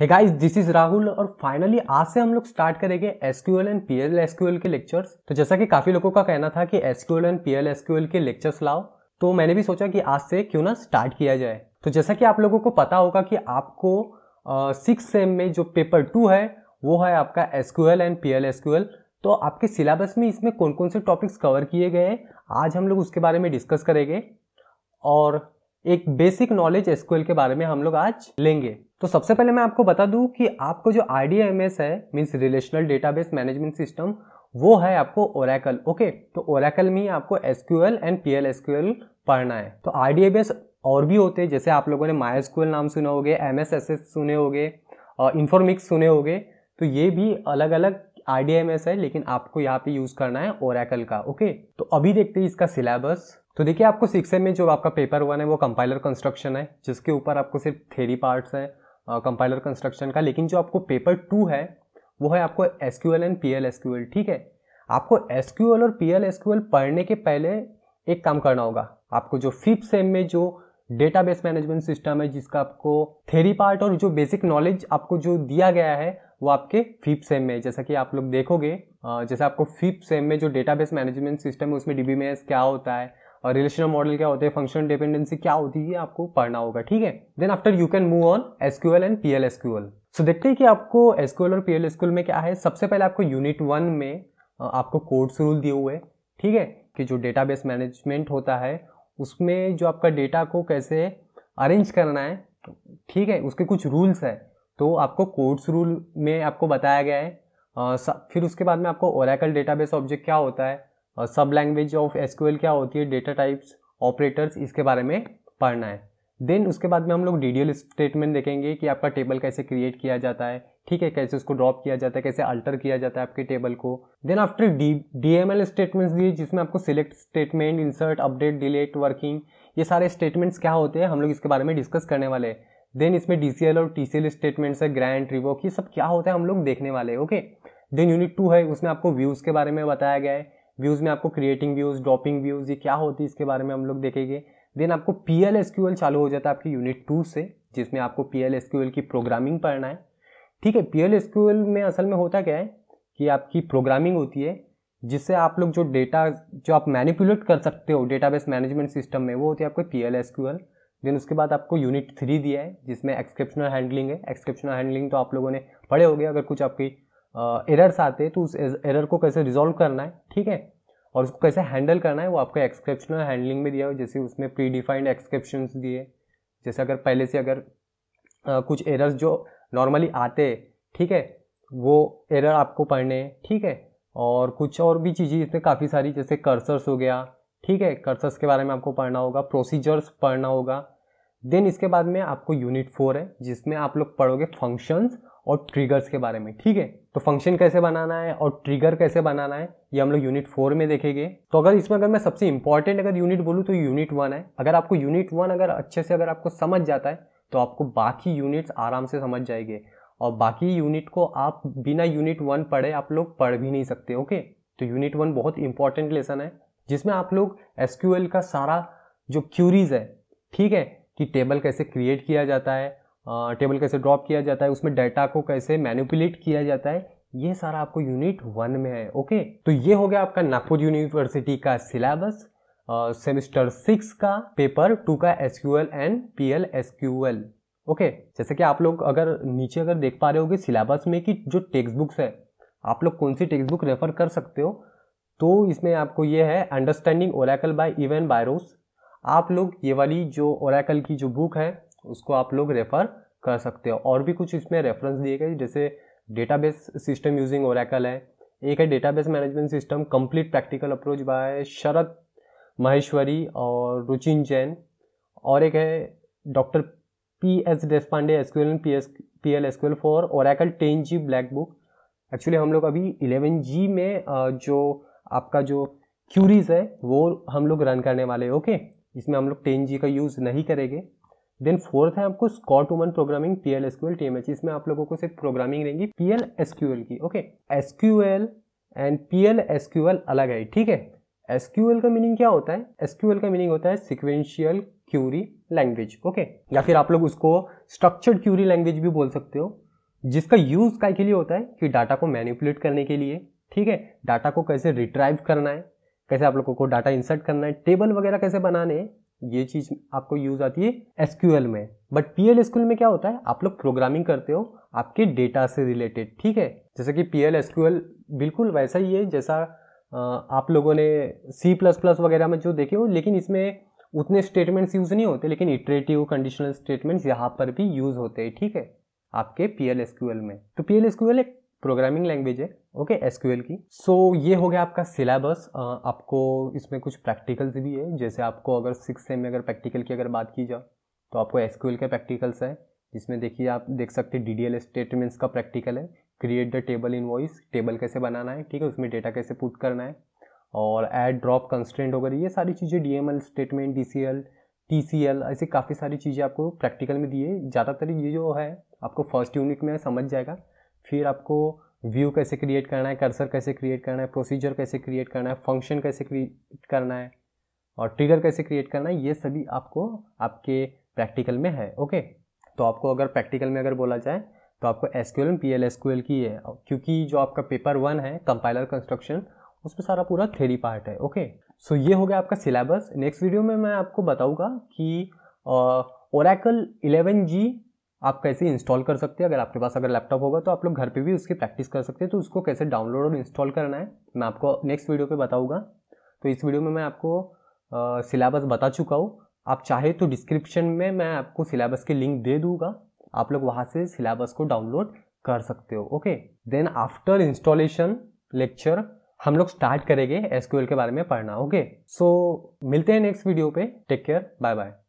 hey guys this is Rahul और finally आज से हम लोग स्टार्ट करेंगे SQL and P L SQL के लेक्चर्स तो जैसा कि काफी लोगों का कहना था कि SQL and P L SQL के लेक्चर्स लाओ तो मैंने भी सोचा कि आज से क्यों ना स्टार्ट किया जाए तो जैसा कि आप लोगों को पता होगा कि आपको सिक्स सेम में जो पेपर टू है वो है आपका SQL and P L SQL तो आपके सिलेबस में इसमें कौन कौन से टॉपिक्स कवर किए गए हैं आज हम लोग उसके बारे में डिस्कस करेंगे और एक बेसिक नॉलेज एसक्यूएल के बारे में हम लोग आज लेंगे तो सबसे पहले मैं आपको बता दूं कि आपको जो आर डी एम एस है means relational database management system वो है आपको ओरैकल ओके तो ओरैकल में आपको S Q L and P L S Q L पढ़ना है तो आर डी एस और भी होते हैं जैसे आप लोगों ने माइस क्यूएल नाम सुना होगे एम एस एस एस सुने होगे इन्फॉर्मिक्स सुने होंगे तो ये भी अलग अलग आर है लेकिन आपको यहाँ पे यूज़ करना है ओरैकल का ओके तो अभी देखते हैं इसका सिलेबस तो देखिए आपको सिक्स में जो आपका पेपर वन है वो कंपाइलर कंस्ट्रक्शन है जिसके ऊपर आपको सिर्फ थेरी पार्ट्स हैं कंपाइलर कंस्ट्रक्शन का लेकिन जो आपको पेपर टू है वो है आपको S Q L and P L S Q L ठीक है आपको एस क्यू एल और P L S Q L पढ़ने के पहले एक काम करना होगा आपको जो फिफ्थ सेम में जो डेटाबेस मैनेजमेंट सिस्टम है जिसका आपको थेरी पार्ट और जो बेसिक नॉलेज आपको जो दिया गया है वो आपके फिफ्थ सेम में जैसा कि आप लोग देखोगे जैसे आपको फिफ्थ सेम में जो डेटाबेस मैनेजमेंट सिस्टम है उसमें डीबीएमएस क्या होता है रिलेशनल मॉडल क्या होते हैं फंक्शनल डिपेंडेंसी क्या होती है आपको पढ़ना होगा ठीक है then after you can move on SQL and P Q SQL so देखते हैं कि आपको एसक्यूएल और पी पीएल एसक्यूएल में क्या है सबसे पहले आपको यूनिट वन में आपको कोड्स रूल दिए हुए ठीक है कि जो बेस मैनेजमेंट होता है उसमें जो आपका डेटा को कैसे अरेंज करना है ठीक है उसके कुछ रूल्स है तो आपको कोड्स रूल में आपको बताया गया है आ, फिर उसके बाद में आपको ओरेकल डेटाबेस ऑब्जेक्ट क्या होता है सब लैंग्वेज ऑफ एसक्यूएल क्या होती है डेटा टाइप्स ऑपरेटर्स इसके बारे में पढ़ना है देन उसके बाद में हम लोग डी स्टेटमेंट देखेंगे कि आपका टेबल कैसे क्रिएट किया जाता है ठीक है कैसे उसको ड्रॉप किया जाता है कैसे अल्टर किया जाता है आपके टेबल को then after D D M L statements दिए जिसमें आपको select statement insert update delete working ये सारे स्टेटमेंट्स क्या होते हैं हम लोग इसके बारे में डिस्कस करने वाले हैं देन इसमें डी और टी स्टेटमेंट्स है ग्रैंड रिवोक ये सब क्या होता है हम लोग देखने वाले ओके देन यूनिट टू है उसमें आपको व्यूज़ के बारे में बताया गया है व्यूज़ में आपको क्रिएटिंग व्यूज़ ड्रॉपिंग व्यूज़ ये क्या होती है इसके बारे में हम लोग देखेंगे देन आपको P L S Q L चालू हो जाता है आपकी यूनिट टू से जिसमें आपको P L S Q L की प्रोग्रामिंग पढ़ना है ठीक है P L S Q L में असल में होता क्या है कि आपकी प्रोग्रामिंग होती है जिससे आप लोग जो डेटा जो आप मैनिपुलेट कर सकते हो डेटाबेस मैनेजमेंट सिस्टम में वो होती है आपको P L S Q L then उसके बाद आपको यूनिट थ्री दिया है जिसमें एक्सक्रिप्शनल हैंडलिंग है एक्सक्रिप्शनल हैंडलिंग तो आप लोगों ने पढ़े हो गए अगर कुछ आपकी एरर्स आते हैं तो उस एरर को कैसे रिजोल्व करना है ठीक है और उसको कैसे हैंडल करना है वो आपको एक्सक्रिप्शनल हैंडलिंग में दिया हो जैसे उसमें प्री डिफाइंड एक्सक्रिप्शन दिए जैसे अगर पहले से अगर आ, कुछ एरर्स जो नॉर्मली आते ठीक है वो एरर आपको पढ़ने हैं ठीक है और कुछ और भी चीज़ें इसमें काफ़ी सारी जैसे कर्सर्स हो गया ठीक है कर्सर्स के बारे में आपको पढ़ना होगा प्रोसीजर्स पढ़ना होगा देन इसके बाद में आपको यूनिट फोर है जिसमें आप लोग पढ़ोगे फंक्शंस और ट्रिगर्स के बारे में ठीक है तो फंक्शन कैसे बनाना है और ट्रिगर कैसे बनाना है ये हम लोग यूनिट फोर में देखेंगे तो अगर इसमें अगर मैं सबसे इंपॉर्टेंट अगर यूनिट बोलूँ तो यूनिट वन है अगर आपको यूनिट वन अगर अच्छे से अगर आपको समझ जाता है तो आपको बाकी यूनिट्स आराम से समझ जाएंगे और बाकी यूनिट को आप बिना यूनिट वन पढ़े आप लोग पढ़ भी नहीं सकते ओके तो यूनिट वन बहुत इंपॉर्टेंट लेसन है जिसमें आप लोग एस का सारा जो क्यूरीज है ठीक है कि टेबल कैसे क्रिएट किया जाता है टेबल कैसे ड्रॉप किया जाता है उसमें डाटा को कैसे मैनिपुलेट किया जाता है ये सारा आपको यूनिट वन में है ओके तो ये हो गया आपका नागपुर यूनिवर्सिटी का सिलेबस सेमिस्टर सिक्स का पेपर टू का S and P L S okay जैसे कि आप लोग अगर नीचे अगर देख पा रहे होगे सिलेबस में कि जो टेक्स्ट बुक्स है आप लोग कौन सी टेक्स्ट बुक रेफर कर सकते हो तो इसमें आपको ये है understanding Oracle by Ivan Bayross आप लोग ये वाली जो ओरैकल की जो बुक है उसको आप लोग रेफ़र कर सकते हो और भी कुछ इसमें रेफरेंस दिए गए जैसे डेटाबेस सिस्टम यूजिंग ओरेकल है एक है database management system complete practical approach by Sharad Maheshwari और रुचिन जैन और एक है doctor P S Deshpande S Q P S P L S four L Oracle ten G black book actually हम लोग अभी इलेवन जी में जो आपका जो क्यूरीज है वो हम लोग रन करने वाले ओके इसमें हम लोग टेन जी का यूज़ नहीं करेंगे देन फोर्थ है आपको Scott Urman programming P L SQL T M H इसमें आप लोगों को सिर्फ प्रोग्रामिंग रहेंगी पी एल एसक्यूएल की okay SQL and P L SQL अलग है ठीक है एसक्यूएल का मीनिंग क्या होता है एसक्यूएल का मीनिंग होता है सिक्वेंशियल क्यूरी लैंग्वेज ओके या फिर आप लोग उसको स्ट्रक्चर्ड क्यूरी लैंग्वेज भी बोल सकते हो जिसका यूज काय के लिए होता है कि डाटा को मैनिपुलेट करने के लिए ठीक है डाटा को कैसे रिट्राइव करना है कैसे आप लोगों को डाटा इंसर्ट करना है टेबल वगैरह कैसे बनाने हैं ये चीज़ आपको यूज़ आती है एसक्यूएल में बट पी एल एसक्यूएल में क्या होता है आप लोग प्रोग्रामिंग करते हो आपके डेटा से रिलेटेड ठीक है जैसे कि पी एल एसक्यूएल बिल्कुल वैसा ही है जैसा आप लोगों ने सी प्लस प्लस वगैरह में जो देखे हो लेकिन इसमें उतने स्टेटमेंट्स यूज़ नहीं होते लेकिन इटरेटिव कंडीशनल स्टेटमेंट्स यहाँ पर भी यूज़ होते हैं ठीक है आपके पी एल एसक्यूएल में तो पी एल एसक्यूएल एक प्रोग्रामिंग लैंग्वेज है ओके okay, एसक्यूएल की सो so, ये हो गया आपका सिलेबस आपको इसमें कुछ प्रैक्टिकल्स भी है जैसे आपको अगर सिक्स सेम में अगर प्रैक्टिकल की अगर बात की जाए तो आपको एसक्यूएल के प्रैक्टिकल्स है जिसमें देखिए आप देख सकते हैं डी डी एल स्टेटमेंट्स का प्रैक्टिकल है create the table invoice table कैसे बनाना है ठीक है उसमें डेटा कैसे पुट करना है और एड ड्रॉप कंस्टेंट वगैरह ये सारी चीज़ें D M L statement D C L T C L ऐसी काफ़ी सारी चीज़ें आपको प्रैक्टिकल में दी है ज़्यादातर ये जो है आपको फर्स्ट यूनिट में समझ जाएगा फिर आपको व्यू कैसे क्रिएट करना है कर्सर कैसे क्रिएट करना है प्रोसीजर कैसे क्रिएट करना है फंक्शन कैसे क्रिएट करना है और ट्रिगर कैसे क्रिएट करना है ये सभी आपको आपके प्रैक्टिकल में है ओके तो आपको अगर प्रैक्टिकल में अगर बोला जाए तो आपको S Q L P L S Q L की है क्योंकि जो आपका पेपर वन है कंपाइलर कंस्ट्रक्शन उसमें सारा पूरा थेरी पार्ट है ओके सो ये हो गया आपका सिलेबस नेक्स्ट वीडियो में मैं आपको बताऊँगा कि ओरैकल इलेवन जी आप कैसे इंस्टॉल कर सकते हैं अगर आपके पास अगर लैपटॉप होगा तो आप लोग घर पे भी उसकी प्रैक्टिस कर सकते हैं तो उसको कैसे डाउनलोड और इंस्टॉल करना है मैं आपको नेक्स्ट वीडियो पे बताऊंगा तो इस वीडियो में मैं आपको सिलेबस बता चुका हूँ आप चाहे तो डिस्क्रिप्शन में मैं आपको सिलेबस की लिंक दे दूँगा आप लोग वहाँ से सिलेबस को डाउनलोड कर सकते हो okay then after installation lecture हम लोग स्टार्ट करेंगे एस के बारे में पढ़ना ओके सो so, मिलते हैं नेक्स्ट वीडियो पे टेक केयर बाय बाय